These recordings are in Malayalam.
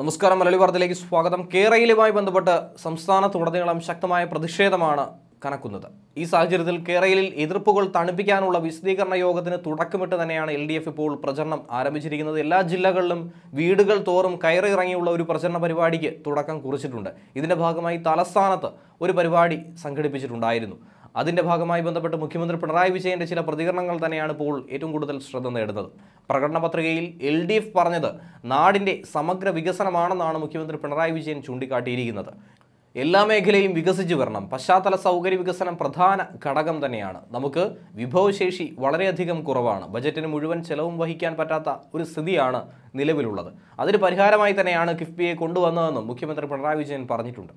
നമസ്കാരം മലയാളി വാർത്തയിലേക്ക് സ്വാഗതം കേരളയിലുമായി ബന്ധപ്പെട്ട് സംസ്ഥാനത്തുടനീളം ശക്തമായ പ്രതിഷേധമാണ് കനക്കുന്നത് ഈ സാഹചര്യത്തിൽ കേരളയിൽ എതിർപ്പുകൾ തണുപ്പിക്കാനുള്ള വിശദീകരണ യോഗത്തിന് തുടക്കമിട്ട് തന്നെയാണ് എൽ ഡി എഫ് ഇപ്പോൾ പ്രചരണം ആരംഭിച്ചിരിക്കുന്നത് എല്ലാ ജില്ലകളിലും വീടുകൾ തോറും കയറിയിറങ്ങിയുള്ള ഒരു പ്രചരണ പരിപാടിക്ക് തുടക്കം കുറിച്ചിട്ടുണ്ട് ഇതിൻ്റെ ഭാഗമായി തലസ്ഥാനത്ത് ഒരു പരിപാടി സംഘടിപ്പിച്ചിട്ടുണ്ടായിരുന്നു അതിൻ്റെ ഭാഗമായി ബന്ധപ്പെട്ട് മുഖ്യമന്ത്രി പിണറായി വിജയൻ്റെ ചില പ്രതികരണങ്ങൾ തന്നെയാണ് ഇപ്പോൾ ഏറ്റവും കൂടുതൽ ശ്രദ്ധ നേടുന്നത് പ്രകടന പത്രികയിൽ എൽ ഡി എഫ് പറഞ്ഞത് നാടിൻ്റെ സമഗ്ര വികസനമാണെന്നാണ് മുഖ്യമന്ത്രി പിണറായി വിജയൻ ചൂണ്ടിക്കാട്ടിയിരിക്കുന്നത് എല്ലാ മേഖലയും വികസിച്ചു വരണം പശ്ചാത്തല സൗകര്യ വികസനം പ്രധാന ഘടകം തന്നെയാണ് നമുക്ക് വിഭവശേഷി വളരെയധികം കുറവാണ് ബജറ്റിന് മുഴുവൻ ചെലവും വഹിക്കാൻ പറ്റാത്ത ഒരു സ്ഥിതിയാണ് നിലവിലുള്ളത് അതിന് പരിഹാരമായി തന്നെയാണ് കിഫ്ബിയെ കൊണ്ടുവന്നതെന്നും മുഖ്യമന്ത്രി പിണറായി വിജയൻ പറഞ്ഞിട്ടുണ്ട്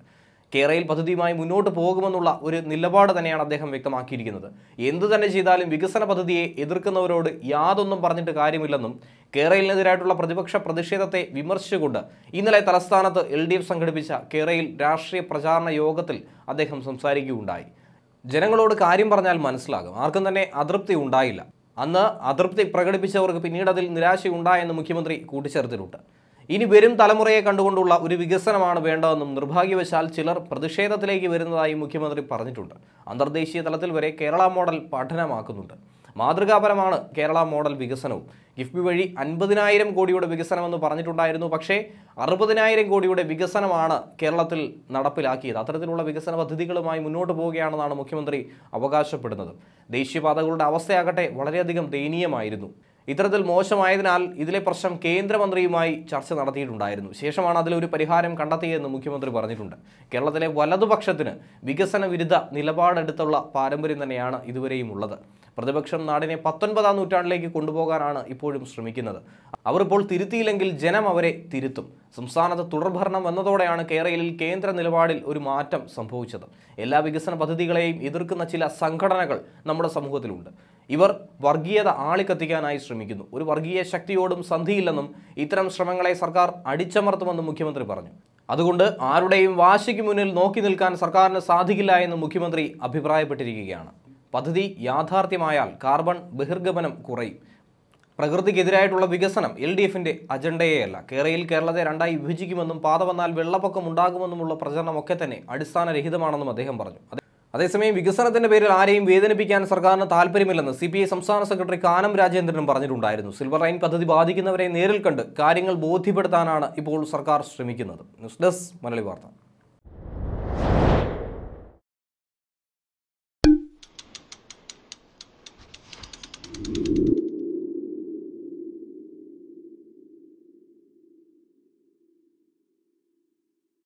കേരയിൽ പദ്ധതിയുമായി മുന്നോട്ട് പോകുമെന്നുള്ള ഒരു നിലപാട് തന്നെയാണ് അദ്ദേഹം വ്യക്തമാക്കിയിരിക്കുന്നത് എന്തു തന്നെ ചെയ്താലും വികസന പദ്ധതിയെ എതിർക്കുന്നവരോട് യാതൊന്നും പറഞ്ഞിട്ട് കാര്യമില്ലെന്നും കേരളിനെതിരായിട്ടുള്ള പ്രതിപക്ഷ പ്രതിഷേധത്തെ വിമർശിച്ചുകൊണ്ട് ഇന്നലെ തലസ്ഥാനത്ത് എൽ ഡി എഫ് സംഘടിപ്പിച്ച കേരളയിൽ രാഷ്ട്രീയ പ്രചാരണ യോഗത്തിൽ അദ്ദേഹം സംസാരിക്കുകയുണ്ടായി ജനങ്ങളോട് കാര്യം പറഞ്ഞാൽ മനസ്സിലാകും ആർക്കും തന്നെ അതൃപ്തി ഉണ്ടായില്ല അന്ന് അതൃപ്തി പ്രകടിപ്പിച്ചവർക്ക് പിന്നീട് അതിൽ നിരാശയുണ്ടായെന്ന് മുഖ്യമന്ത്രി കൂട്ടിച്ചേർത്തിട്ടുണ്ട് ഇനി വരും തലമുറയെ കണ്ടുകൊണ്ടുള്ള ഒരു വികസനമാണ് വേണ്ടതെന്നും നിർഭാഗ്യവശാൽ ചിലർ പ്രതിഷേധത്തിലേക്ക് വരുന്നതായി മുഖ്യമന്ത്രി പറഞ്ഞിട്ടുണ്ട് അന്തർദേശീയ തലത്തിൽ വരെ കേരള മോഡൽ പഠനമാക്കുന്നുണ്ട് മാതൃകാപരമാണ് കേരള മോഡൽ വികസനവും കിഫ്ബി വഴി അൻപതിനായിരം കോടിയുടെ വികസനമെന്ന് പറഞ്ഞിട്ടുണ്ടായിരുന്നു പക്ഷേ അറുപതിനായിരം കോടിയുടെ വികസനമാണ് കേരളത്തിൽ നടപ്പിലാക്കിയത് അത്തരത്തിലുള്ള വികസന പദ്ധതികളുമായി മുന്നോട്ട് പോവുകയാണെന്നാണ് മുഖ്യമന്ത്രി അവകാശപ്പെടുന്നത് ദേശീയപാതകളുടെ അവസ്ഥയാകട്ടെ വളരെയധികം ദയനീയമായിരുന്നു ഇത്തരത്തിൽ മോശമായതിനാൽ ഇതിലെ പ്രശ്നം കേന്ദ്രമന്ത്രിയുമായി ചർച്ച നടത്തിയിട്ടുണ്ടായിരുന്നു ശേഷമാണ് അതിലൊരു പരിഹാരം കണ്ടെത്തിയതെന്ന് മുഖ്യമന്ത്രി പറഞ്ഞിട്ടുണ്ട് കേരളത്തിലെ വലതുപക്ഷത്തിന് വികസന വിരുദ്ധ നിലപാടെടുത്തുള്ള പാരമ്പര്യം തന്നെയാണ് ഇതുവരെയും ഉള്ളത് പ്രതിപക്ഷം നാടിനെ പത്തൊൻപതാം നൂറ്റാണ്ടിലേക്ക് കൊണ്ടുപോകാനാണ് ഇപ്പോഴും ശ്രമിക്കുന്നത് അവർ ഇപ്പോൾ തിരുത്തിയില്ലെങ്കിൽ ജനം അവരെ തിരുത്തും സംസ്ഥാനത്ത് തുടർഭരണം വന്നതോടെയാണ് കേരളയിൽ കേന്ദ്ര നിലപാടിൽ ഒരു മാറ്റം സംഭവിച്ചത് എല്ലാ വികസന പദ്ധതികളെയും എതിർക്കുന്ന ചില സംഘടനകൾ നമ്മുടെ സമൂഹത്തിലുണ്ട് ഇവർ വർഗീയത ആളിക്കത്തിക്കാനായി ശ്രമിക്കുന്നു ഒരു വർഗീയ ശക്തിയോടും സന്ധിയില്ലെന്നും ഇത്തരം ശ്രമങ്ങളെ സർക്കാർ അടിച്ചമർത്തുമെന്നും മുഖ്യമന്ത്രി പറഞ്ഞു അതുകൊണ്ട് ആരുടെയും വാശിക്ക് മുന്നിൽ നോക്കി നിൽക്കാൻ സർക്കാരിന് സാധിക്കില്ല എന്ന് മുഖ്യമന്ത്രി അഭിപ്രായപ്പെട്ടിരിക്കുകയാണ് പദ്ധതി യാഥാർത്ഥ്യമായാൽ കാർബൺ ബഹിർഗമനം കുറയും പ്രകൃതിക്കെതിരായിട്ടുള്ള വികസനം എൽ ഡി എഫിൻ്റെ അജണ്ടയെയല്ല കേരളയിൽ കേരളത്തെ രണ്ടായി വിഭജിക്കുമെന്നും പാത വന്നാൽ വെള്ളപ്പൊക്കം ഉണ്ടാകുമെന്നുമുള്ള പ്രചരണമൊക്കെ തന്നെ അടിസ്ഥാനരഹിതമാണെന്നും അദ്ദേഹം പറഞ്ഞു അതേസമയം വികസനത്തിന്റെ പേരിൽ ആരെയും വേദനിപ്പിക്കാൻ സർക്കാരിന് താല്പര്യമില്ലെന്ന് സി പി ഐ സംസ്ഥാന സെക്രട്ടറി കാനം രാജേന്ദ്രനും പറഞ്ഞിട്ടുണ്ടായിരുന്നു സിൽവർ ലൈൻ പദ്ധതി ബാധിക്കുന്നവരെ നേരിൽ കണ്ട് കാര്യങ്ങൾ ബോധ്യപ്പെടുത്താനാണ് ഇപ്പോൾ സർക്കാർ ശ്രമിക്കുന്നത് ന്യൂസ് ഡെസ്ക് മലയാളി വാർത്ത